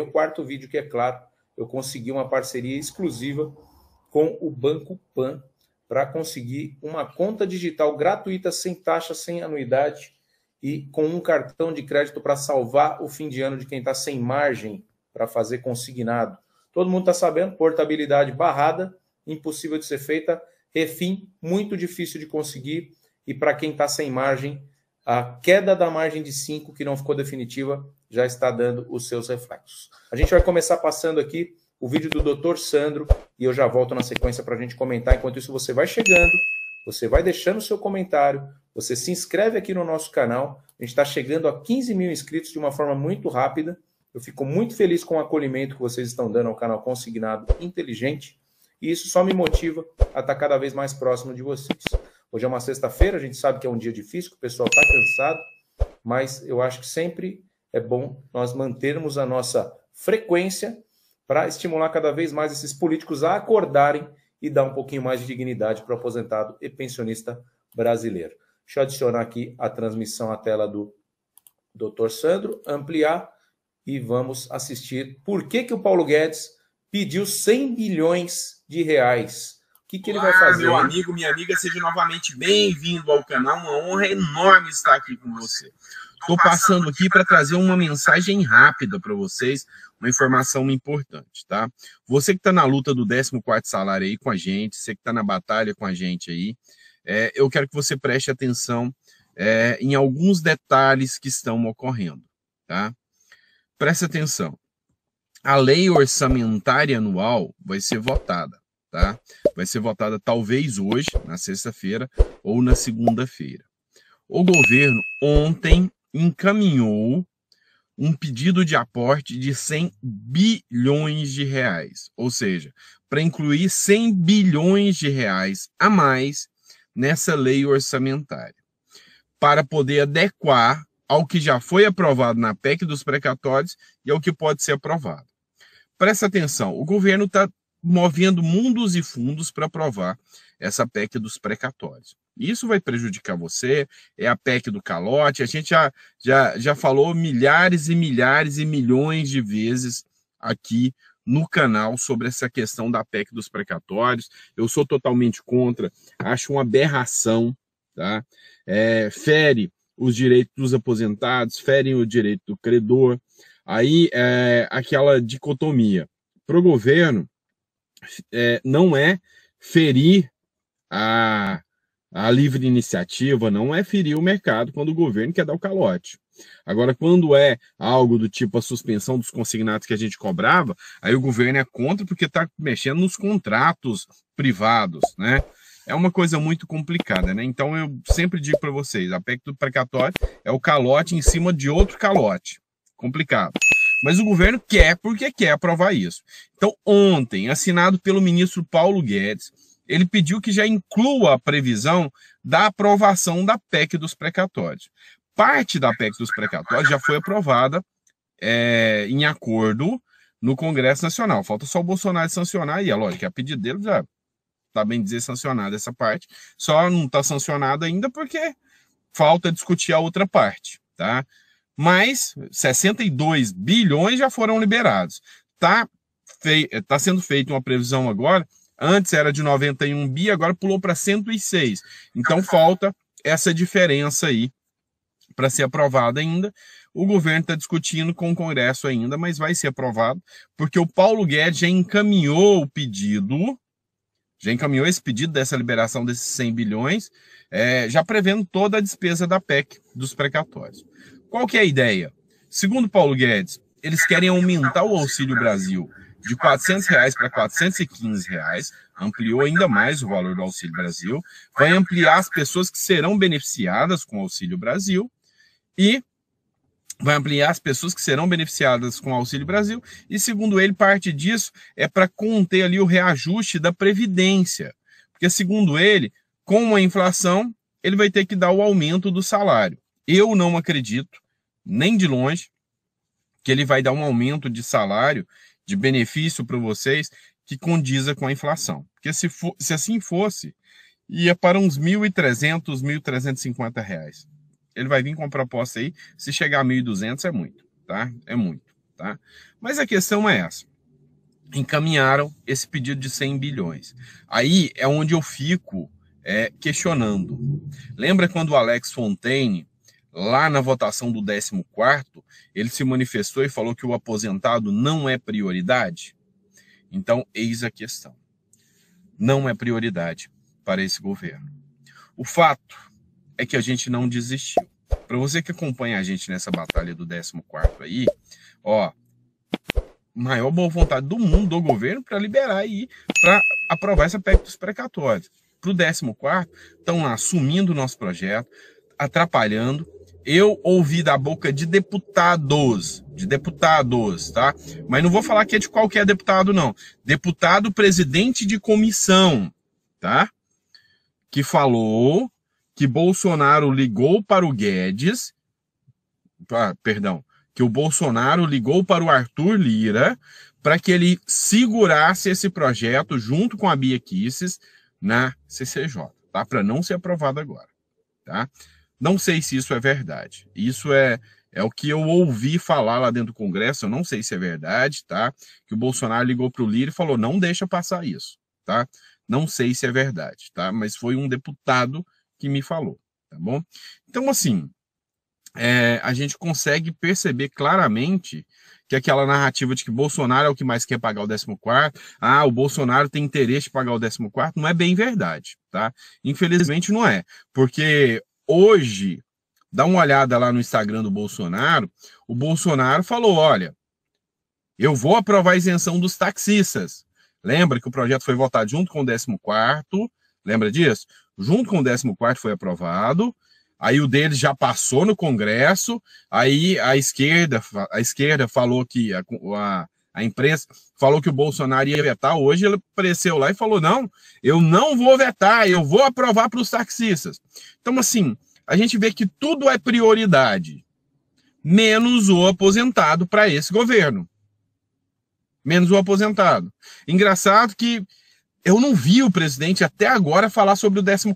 meu quarto vídeo, que é claro, eu consegui uma parceria exclusiva com o Banco Pan para conseguir uma conta digital gratuita, sem taxa, sem anuidade e com um cartão de crédito para salvar o fim de ano de quem está sem margem para fazer consignado. Todo mundo está sabendo, portabilidade barrada, impossível de ser feita, refim muito difícil de conseguir e para quem está sem margem a queda da margem de 5, que não ficou definitiva, já está dando os seus reflexos. A gente vai começar passando aqui o vídeo do Dr. Sandro e eu já volto na sequência para a gente comentar. Enquanto isso, você vai chegando, você vai deixando o seu comentário, você se inscreve aqui no nosso canal. A gente está chegando a 15 mil inscritos de uma forma muito rápida. Eu fico muito feliz com o acolhimento que vocês estão dando ao canal Consignado Inteligente e isso só me motiva a estar tá cada vez mais próximo de vocês. Hoje é uma sexta-feira, a gente sabe que é um dia difícil, que o pessoal está cansado, mas eu acho que sempre é bom nós mantermos a nossa frequência para estimular cada vez mais esses políticos a acordarem e dar um pouquinho mais de dignidade para o aposentado e pensionista brasileiro. Deixa eu adicionar aqui a transmissão à tela do Dr. Sandro, ampliar e vamos assistir por que, que o Paulo Guedes pediu 100 bilhões de reais que, que ele vai fazer? Meu amigo, minha amiga, seja novamente bem-vindo ao canal. Uma honra enorme estar aqui com você. Estou passando aqui para trazer uma mensagem rápida para vocês, uma informação importante, tá? Você que está na luta do 14 salário aí com a gente, você que está na batalha com a gente aí, é, eu quero que você preste atenção é, em alguns detalhes que estão ocorrendo, tá? Preste atenção. A lei orçamentária anual vai ser votada, tá? vai ser votada talvez hoje, na sexta-feira, ou na segunda-feira. O governo ontem encaminhou um pedido de aporte de 100 bilhões de reais, ou seja, para incluir 100 bilhões de reais a mais nessa lei orçamentária, para poder adequar ao que já foi aprovado na PEC dos precatórios e ao que pode ser aprovado. Presta atenção, o governo está movendo mundos e fundos para aprovar essa PEC dos precatórios. Isso vai prejudicar você, é a PEC do calote. A gente já, já, já falou milhares e milhares e milhões de vezes aqui no canal sobre essa questão da PEC dos precatórios. Eu sou totalmente contra, acho uma aberração, tá? É, fere os direitos dos aposentados, ferem o direito do credor. Aí é aquela dicotomia. Para o governo, é, não é ferir a, a livre iniciativa, não é ferir o mercado quando o governo quer dar o calote. Agora, quando é algo do tipo a suspensão dos consignados que a gente cobrava, aí o governo é contra porque está mexendo nos contratos privados, né? É uma coisa muito complicada, né? Então eu sempre digo para vocês, a PEC do precatório é o calote em cima de outro calote. Complicado. Mas o governo quer porque quer aprovar isso. Então, ontem, assinado pelo ministro Paulo Guedes, ele pediu que já inclua a previsão da aprovação da PEC dos precatórios. Parte da PEC dos precatórios já foi aprovada é, em acordo no Congresso Nacional. Falta só o Bolsonaro sancionar e é lógico, a pedido dele já está bem dizer sancionada essa parte, só não está sancionada ainda porque falta discutir a outra parte, tá? mas 62 bilhões já foram liberados. Está fei tá sendo feita uma previsão agora, antes era de 91 bi, agora pulou para 106. Então falta essa diferença aí para ser aprovada ainda. O governo está discutindo com o Congresso ainda, mas vai ser aprovado, porque o Paulo Guedes já encaminhou o pedido, já encaminhou esse pedido dessa liberação desses 100 bilhões, é, já prevendo toda a despesa da PEC dos precatórios. Qual que é a ideia? Segundo Paulo Guedes, eles querem aumentar o Auxílio Brasil de R$ 400 reais para R$ 415, reais, ampliou ainda mais o valor do Auxílio Brasil, vai ampliar as pessoas que serão beneficiadas com o Auxílio Brasil e vai ampliar as pessoas que serão beneficiadas com o Auxílio Brasil e, segundo ele, parte disso é para conter ali o reajuste da Previdência, porque, segundo ele, com a inflação, ele vai ter que dar o aumento do salário. Eu não acredito nem de longe, que ele vai dar um aumento de salário, de benefício para vocês, que condiza com a inflação. Porque se, for, se assim fosse, ia para uns R$ 1.300, R$ 1.350. Reais. Ele vai vir com a proposta aí, se chegar a 1.200 é muito, tá? É muito, tá? Mas a questão é essa. Encaminharam esse pedido de 100 bilhões. Aí é onde eu fico é, questionando. Lembra quando o Alex Fontaine lá na votação do 14 ele se manifestou e falou que o aposentado não é prioridade? Então, eis a questão. Não é prioridade para esse governo. O fato é que a gente não desistiu. Para você que acompanha a gente nessa batalha do 14 aí, ó, maior boa vontade do mundo, do governo, para liberar aí, para aprovar esse PEC dos precatórios. Para o 14 estão lá assumindo o nosso projeto, atrapalhando, eu ouvi da boca de deputados, de deputados, tá? Mas não vou falar que é de qualquer deputado, não. Deputado presidente de comissão, tá? Que falou que Bolsonaro ligou para o Guedes, ah, perdão, que o Bolsonaro ligou para o Arthur Lira para que ele segurasse esse projeto junto com a Bia Kisses na CCJ, tá? Para não ser aprovado agora, tá? Não sei se isso é verdade. Isso é, é o que eu ouvi falar lá dentro do Congresso, eu não sei se é verdade, tá? Que o Bolsonaro ligou para o Lira e falou: não deixa passar isso, tá? Não sei se é verdade, tá? Mas foi um deputado que me falou, tá bom? Então, assim, é, a gente consegue perceber claramente que aquela narrativa de que Bolsonaro é o que mais quer pagar o 14, ah, o Bolsonaro tem interesse em pagar o 14, não é bem verdade, tá? Infelizmente não é, porque hoje, dá uma olhada lá no Instagram do Bolsonaro, o Bolsonaro falou: olha, eu vou aprovar a isenção dos taxistas. Lembra que o projeto foi votado junto com o 14, lembra disso? Junto com o 14 foi aprovado. Aí o dele já passou no Congresso, aí a esquerda, a esquerda falou que a, a a imprensa falou que o Bolsonaro ia vetar. Hoje ele apareceu lá e falou: não, eu não vou vetar, eu vou aprovar para os taxistas. Então, assim, a gente vê que tudo é prioridade, menos o aposentado para esse governo. Menos o aposentado. Engraçado que eu não vi o presidente até agora falar sobre o 14.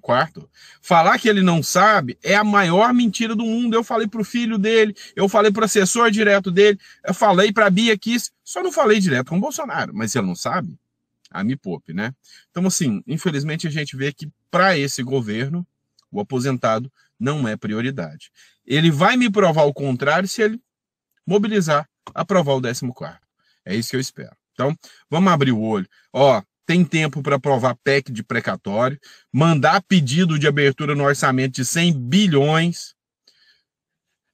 Falar que ele não sabe é a maior mentira do mundo. Eu falei para o filho dele, eu falei para o assessor direto dele, eu falei para a Bia Kiss, só não falei direto com o Bolsonaro, mas ele não sabe? Ah, me poupe, né? Então, assim, infelizmente a gente vê que para esse governo, o aposentado não é prioridade. Ele vai me provar o contrário se ele mobilizar, aprovar o 14. É isso que eu espero. Então, vamos abrir o olho. Ó, tem tempo para aprovar PEC de precatório, mandar pedido de abertura no orçamento de 100 bilhões,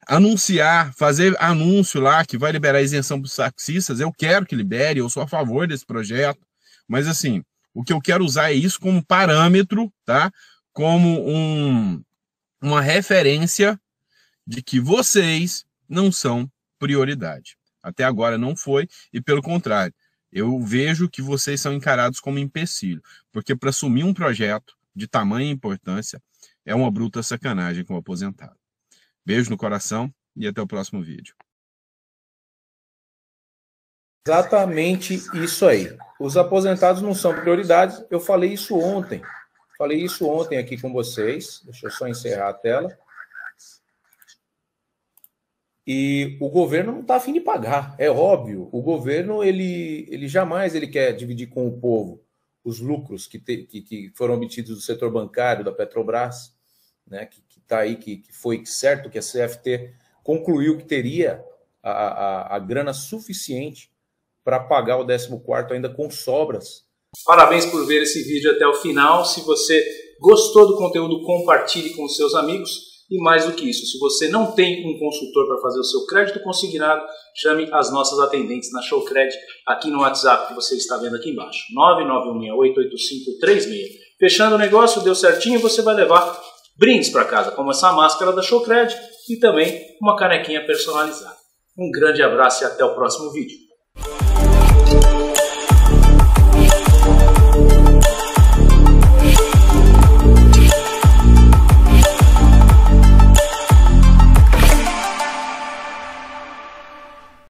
anunciar, fazer anúncio lá que vai liberar isenção para os taxistas. Eu quero que libere, eu sou a favor desse projeto, mas assim, o que eu quero usar é isso como parâmetro, tá? Como um, uma referência de que vocês não são prioridade. Até agora não foi, e pelo contrário, eu vejo que vocês são encarados como empecilho, porque para assumir um projeto de tamanha importância é uma bruta sacanagem com o aposentado. Beijo no coração e até o próximo vídeo. Exatamente isso aí. Os aposentados não são prioridades. Eu falei isso ontem. Falei isso ontem aqui com vocês. Deixa eu só encerrar a tela e o governo não está afim de pagar, é óbvio. O governo ele, ele jamais ele quer dividir com o povo os lucros que, te, que, que foram obtidos do setor bancário da Petrobras, né, que está aí, que, que foi certo que a CFT concluiu que teria a, a, a grana suficiente para pagar o 14 ainda com sobras. Parabéns por ver esse vídeo até o final. Se você gostou do conteúdo, compartilhe com seus amigos. E mais do que isso, se você não tem um consultor para fazer o seu crédito consignado, chame as nossas atendentes na Showcred aqui no WhatsApp que você está vendo aqui embaixo. 88536. Fechando o negócio, deu certinho, você vai levar brindes para casa, como essa máscara da Showcred e também uma canequinha personalizada. Um grande abraço e até o próximo vídeo.